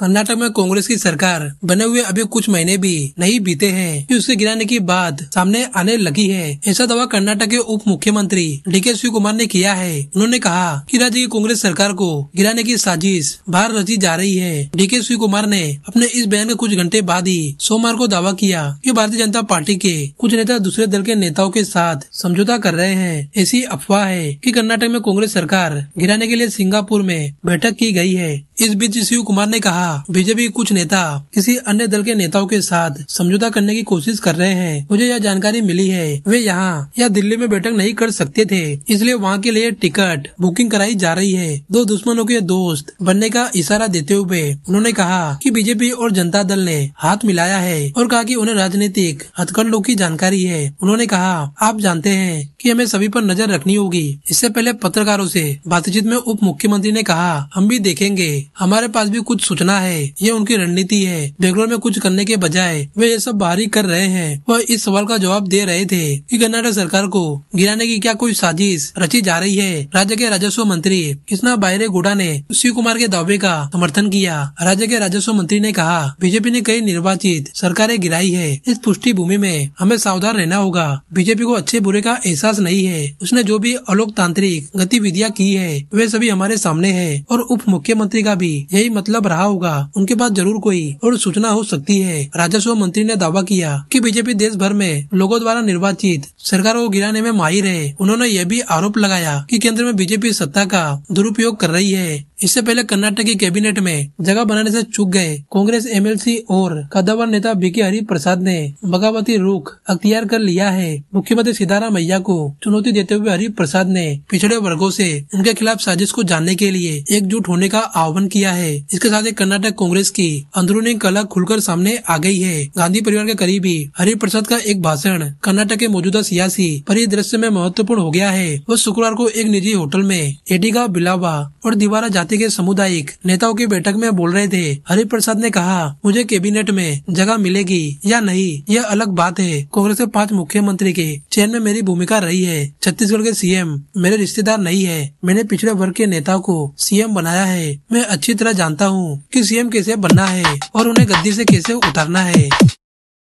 कर्नाटक में कांग्रेस की सरकार बने हुए अभी कुछ महीने भी नहीं बीते हैं कि उसके गिराने की बात सामने आने लगी है ऐसा दावा कर्नाटक के उप मुख्यमंत्री डी के शिव कुमार ने किया है उन्होंने कहा कि राज्य की कांग्रेस सरकार को गिराने की साजिश बाहर रची जा रही है डी के शिव कुमार ने अपने इस बयान के कुछ घंटे बाद ही सोमवार को दावा किया की कि भारतीय जनता पार्टी के कुछ नेता दूसरे दल के नेताओं के साथ समझौता कर रहे हैं ऐसी अफवाह है की कर्नाटक में कांग्रेस सरकार गिराने के लिए सिंगापुर में बैठक की गयी है इस बीच शिव कुमार ने कहा बीजेपी कुछ नेता किसी अन्य दल के नेताओं के साथ समझौता करने की कोशिश कर रहे हैं मुझे यह जानकारी मिली है वे यहाँ या दिल्ली में बैठक नहीं कर सकते थे इसलिए वहाँ के लिए टिकट बुकिंग कराई जा रही है दो दुश्मनों के दोस्त बनने का इशारा देते हुए उन्होंने कहा कि बीजेपी और जनता दल ने हाथ मिलाया है और कहा कि उन्हें राजनीतिक हथकंडों की जानकारी है उन्होंने कहा आप जानते हैं कि हमें सभी पर नजर रखनी होगी इससे पहले पत्रकारों से बातचीत में उप मुख्यमंत्री ने कहा हम भी देखेंगे हमारे पास भी कुछ सूचना है ये उनकी रणनीति है बेंगलोर में कुछ करने के बजाय वे ये सब बाहरी कर रहे हैं वह इस सवाल का जवाब दे रहे थे कि कर्नाटक सरकार को गिराने की क्या कोई साजिश रची जा रही है राज्य के राजस्व मंत्री कृष्णा बायरे गुडा ने शिव कुमार के दावे का समर्थन किया राज्य के राजस्व मंत्री ने कहा बीजेपी ने कई निर्वाचित सरकारें गिराई है इस भूमि में हमें सावधान रहना होगा बीजेपी को अच्छे बुरे का एहसास नहीं है उसने जो भी अलोकतांत्रिक गतिविधियाँ की है वे सभी हमारे सामने है और उप मुख्यमंत्री का भी यही मतलब रहा होगा होगा उनके पास जरूर कोई और सूचना हो सकती है राजस्व मंत्री ने दावा किया कि बीजेपी देश भर में लोगों द्वारा निर्वाचित सरकार को गिराने में माहिर है उन्होंने यह भी आरोप लगाया कि केंद्र में बीजेपी सत्ता का दुरुपयोग कर रही है इससे पहले कर्नाटक के कैबिनेट में जगह बनाने से चुक गए कांग्रेस एमएलसी और कदावर नेता बीके हरि प्रसाद ने बगावती रुख अख्तियार कर लिया है मुख्यमंत्री सीताराम मैया को चुनौती देते हुए हरि प्रसाद ने पिछड़े वर्गो ऐसी उनके खिलाफ साजिश को जानने के लिए एकजुट होने का आह्वान किया है इसके साथ ही कर्नाटक कांग्रेस की अंदरूनी कला खुलकर सामने आ गई है गांधी परिवार के करीबी हरि प्रसाद का एक भाषण कर्नाटक के मौजूदा सियासी परिदृश्य में महत्वपूर्ण हो गया है वो शुक्रवार को एक निजी होटल में एडिगा बिलावा और दीवारा जाते पार्टी के सामुदायिक नेताओं की बैठक में बोल रहे थे हरिप्रसाद ने कहा मुझे कैबिनेट में जगह मिलेगी या नहीं यह अलग बात है कांग्रेस के पांच मुख्यमंत्री के चयन में मेरी भूमिका रही है छत्तीसगढ़ के सीएम मेरे रिश्तेदार नहीं है मैंने पिछड़े वर्ग के नेताओं को सीएम बनाया है मैं अच्छी तरह जानता हूँ की सीएम कैसे बनना है और उन्हें गद्दी ऐसी कैसे उतारना है